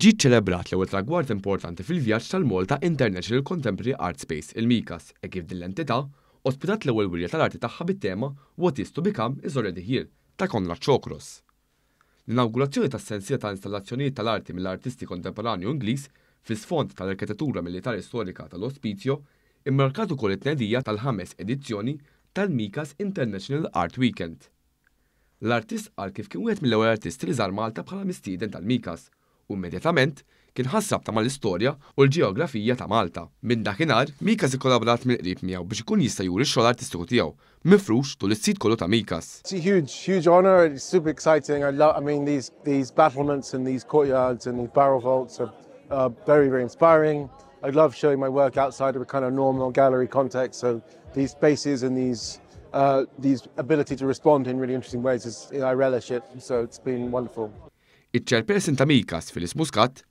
Ġi ċelebrat l ewwel tragward importanti fil-vjaġġ tal-Malta International Contemporary Art Space, il-Mikas, e kif din l-entità ospitat l ewwel wirja tal-arti tagħha bit-tema What is to become is already here ta' Konrad Chokros. L-inaugurazzjoni tas sensija ta' installazzjonijiet tal-arti mill-artisti kontemporanju Ingliż fis-sfond tal-arkitettura militari storika tal-ospizio immarkat ukoll it-tnedija tal-ħames edizzjoni tal-Mikas International Art Weekend. L-artist għal kif kien wieħed mill-ewwel artisti li żar Malta bħala mistieden tal-Mikas u immedjatament kien ħassab ta' mal-istorja u l-ġeografija ta' Malta. Minn dakinar, Mikas ikkollaborat mill qrib miegħu biex ikun jista' juri x-xogħol artistiku tiegħu mifrux tul is-sit kollu ta' Mikas. It's a huge, huge honor. It's super exciting. I love, I mean, these these battlements and these courtyards and these barrel vaults are uh, very, very inspiring. I love showing my work outside of a kind of normal gallery context. So these spaces and these uh, these ability to respond in really interesting ways is I relish it. So it's been wonderful. Iċ-ċerpersin ta' Mikas Filis Muscat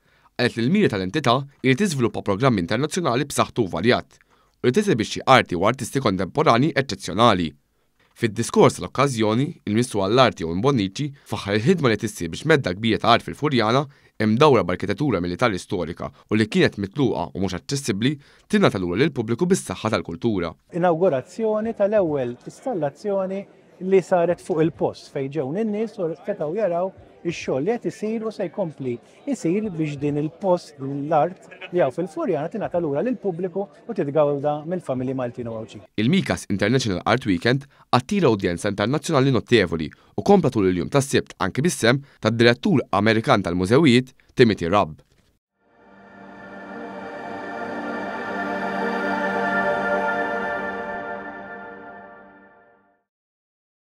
għalet li l-mira tal-entità irid tiżviluppa programmi internazzjonali b'saħħtu varjat u li tesibixxi arti u artisti kontemporani eċċezzjonali. Fid-diskors l-okkażjoni, il-Ministru għall-Arti u Mbonniċi faħħar il-ħidma li tissir biex medda kbija ta' art fil-Furjana imdawra b'arkitettura militari storika u li kienet mitluqa u mhux aċċessibbli tinna tal-ura lill-pubbliku bis-saħħa tal-kultura. Inaugurazzjoni tal-ewwel installazzjoni li saret fuq il-post fejn ġew in-nies u setgħu jaraw ix-xogħol li qed isir u se jkompli isir biex din il-post din l-art li hawn fil-Furjana tingħata lura lill-pubbliku u titgawda mill-familji Maltin u Għawċi. Il-Mikas International Art Weekend attira udjenza internazzjonali nottevoli u kompla tul il-jum tas-sibt anki bissem tad-direttur Amerikan tal-Mużewijiet Timothy Rabb.